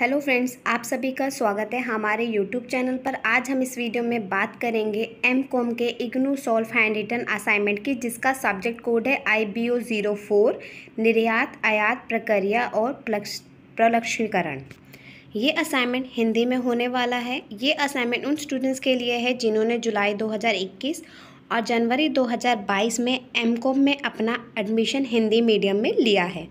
hello friends आप सभी का स्वागत है हमारे यूट्यूब चैनल पर आज हम इस वीडियो में बात करेंगे एम कॉम के IGNOU solved handwritten assignment की जिसका सब्जेक्ट कोड है I B O zero four निर्यात आयात प्रक्रिया और प्रलक्षीकरण ये असाइनमेंट हिंदी में होने वाला है ये असाइनमेंट उन स्टूडेंट्स के लिए है जिन्होंने जुलाई दो और जनवरी 2022 में एम में अपना एडमिशन हिंदी मीडियम में लिया है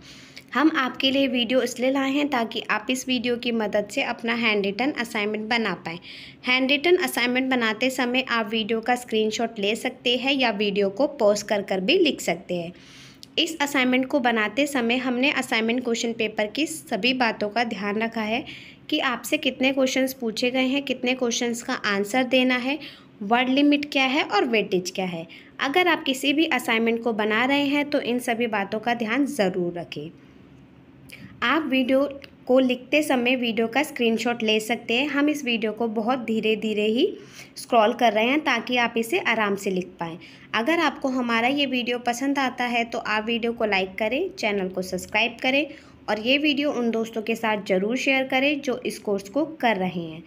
हम आपके लिए वीडियो इसलिए लाए हैं ताकि आप इस वीडियो की मदद से अपना हैंड रिटन असाइनमेंट बना पाएँ हैंड रिटन असाइनमेंट बनाते समय आप वीडियो का स्क्रीनशॉट ले सकते हैं या वीडियो को पॉज कर कर भी लिख सकते हैं इस असाइनमेंट को बनाते समय हमने असाइनमेंट क्वेश्चन पेपर की सभी बातों का ध्यान रखा है कि आपसे कितने क्वेश्चंस पूछे गए हैं कितने क्वेश्चंस का आंसर देना है वर्ड लिमिट क्या है और वेटेज क्या है अगर आप किसी भी असाइनमेंट को बना रहे हैं तो इन सभी बातों का ध्यान ज़रूर रखें आप वीडियो को लिखते समय वीडियो का स्क्रीनशॉट ले सकते हैं हम इस वीडियो को बहुत धीरे धीरे ही स्क्रॉल कर रहे हैं ताकि आप इसे आराम से लिख पाएँ अगर आपको हमारा ये वीडियो पसंद आता है तो आप वीडियो को लाइक करें चैनल को सब्सक्राइब करें और ये वीडियो उन दोस्तों के साथ ज़रूर शेयर करें जो इस कोर्स को कर रहे हैं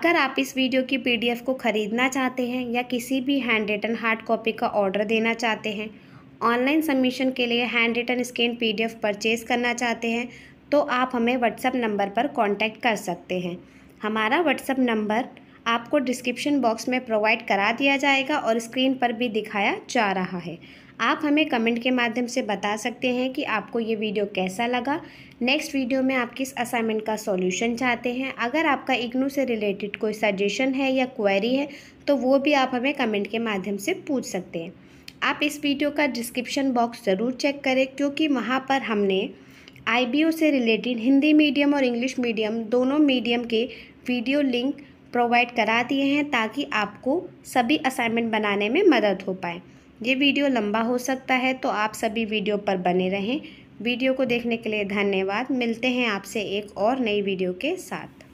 अगर आप इस वीडियो की पीडीएफ को ख़रीदना चाहते हैं या किसी भी हैंड रिटन हार्ड कॉपी का ऑर्डर देना चाहते हैं ऑनलाइन सबमिशन के लिए handwritten scan PDF purchase करना चाहते हैं तो आप हमें व्हाट्सएप नंबर पर कांटेक्ट कर सकते हैं हमारा व्हाट्सएप नंबर आपको डिस्क्रिप्शन बॉक्स में प्रोवाइड करा दिया जाएगा और स्क्रीन पर भी दिखाया जा रहा है आप हमें कमेंट के माध्यम से बता सकते हैं कि आपको ये वीडियो कैसा लगा नेक्स्ट वीडियो में आप किस असाइनमेंट का सॉल्यूशन चाहते हैं अगर आपका इग्नू से रिलेटेड कोई सजेशन है या क्वेरी है तो वो भी आप हमें कमेंट के माध्यम से पूछ सकते हैं आप इस वीडियो का डिस्क्रिप्शन बॉक्स ज़रूर चेक करें क्योंकि वहाँ पर हमने आई से रिलेटेड हिंदी मीडियम और इंग्लिश मीडियम दोनों मीडियम के वीडियो लिंक प्रोवाइड करा दिए हैं ताकि आपको सभी असाइनमेंट बनाने में मदद हो पाए ये वीडियो लंबा हो सकता है तो आप सभी वीडियो पर बने रहें वीडियो को देखने के लिए धन्यवाद मिलते हैं आपसे एक और नई वीडियो के साथ